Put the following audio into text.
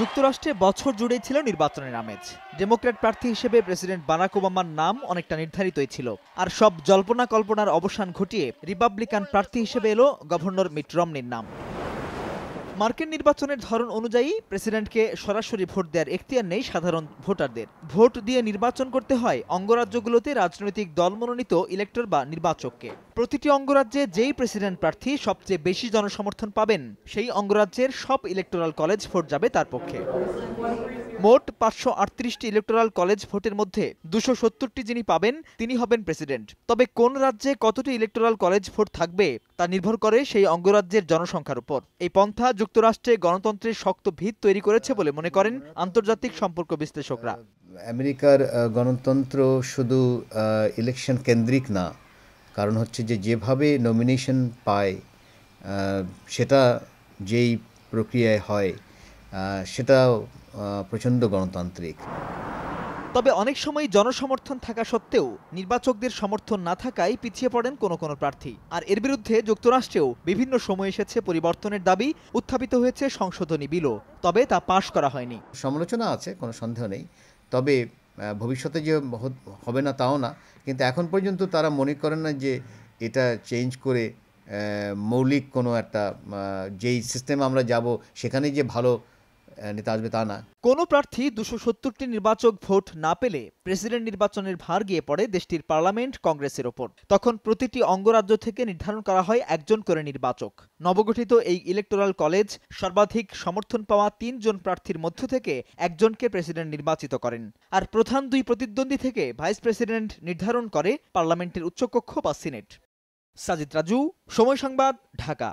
যুক্তরাষ্ট্রে বছর জুড়েই ছিল নির্বাচনের আমেজ ডেমোক্র্যাট প্রার্থী হিসেবে প্রেসিডেন্ট বারাক ওবামার নাম অনেকটা নির্ধারিতই ছিল আর সব জল্পনা কল্পনার অবসান ঘটিয়ে রিপাবলিকান প্রার্থী হিসেবে এলো গভর্নর মিট রমনির নাম মার্কিন নির্বাচনের ধরন অনুযায়ী প্রেসিডেন্টকে সরাসরি ভোট দেওয়ার এখতিয়ার নেই সাধারণ ভোটারদের ভোট দিয়ে নির্বাচন করতে হয় অঙ্গরাজ্যগুলোতে রাজনৈতিক দল মনোনীত ইলেক্টর বা নির্বাচককে প্রতিটি অঙ্গরাজ্যে যেই প্রেসিডেন্ট প্রার্থী সবচেয়ে বেশি জনসমর্থন পাবেন সেই অঙ্গরাজ্যের সব ইলেকটোরাল কলেজ ভোট যাবে তার পক্ষে মোট পাঁচশো আটত্রিশটি ইলেকটোরাল কলেজ ভোটের মধ্যে দুশো সত্তরটি যিনি পাবেন তিনি হবেন প্রেসিডেন্ট তবে কোন রাজ্যে কতটি ইলেকটোরাল কলেজ ভোট থাকবে তা নির্ভর করে সেই অঙ্গরাজ্যের জনসংখ্যার উপর এই পন্থা যুক্তরাষ্ট্রে গণতন্ত্রের শক্ত ভিত তৈরি করেছে বলে মনে করেন আন্তর্জাতিক সম্পর্ক বিশ্লেষকরা আমেরিকার গণতন্ত্র শুধু ইলেকশন কেন্দ্রিক না কারণ হচ্ছে যে যেভাবে নমিনেশন পায় সেটা যেই প্রক্রিয়ায় হয় সেটাও প্রচণ্ড গণতান্ত্রিক তবে অনেক সময় জনসমর্থন থাকা সত্ত্বেও নির্বাচকদের সমর্থন না থাকায় পিছিয়ে পড়েন কোনো কোনো প্রার্থী আর এর বিরুদ্ধে যুক্তরাষ্ট্রেও বিভিন্ন সময় এসেছে পরিবর্তনের দাবি উত্থাপিত হয়েছে সংশোধনী বিলও তবে তা পাশ করা হয়নি সমালোচনা আছে কোনো সন্দেহ নেই তবে ভবিষ্যতে যে হবে না তাও না কিন্তু এখন পর্যন্ত তারা মনে করেন না যে এটা চেঞ্জ করে মৌলিক কোনো একটা যেই সিস্টেম আমরা যাব সেখানে যে ভালো নিতে আসবে তা না কোনো প্রার্থী দুশো সত্তরটি নির্বাচক ভোট না পেলে প্রেসিডেন্ট নির্বাচনের ভার গিয়ে পড়ে দেশটির পার্লামেন্ট কংগ্রেসের ওপর তখন প্রতিটি অঙ্গরাজ্য থেকে নির্ধারণ করা হয় একজন করে নির্বাচক নবগঠিত এই ইলেকটোরাল কলেজ সর্বাধিক সমর্থন পাওয়া তিনজন প্রার্থীর মধ্য থেকে একজনকে প্রেসিডেন্ট নির্বাচিত করেন আর প্রধান দুই প্রতিদ্বন্দ্বী থেকে ভাইস প্রেসিডেন্ট নির্ধারণ করে পার্লামেন্টের উচ্চকক্ষ বা সিনেট সাজিদ রাজু সময় সংবাদ ঢাকা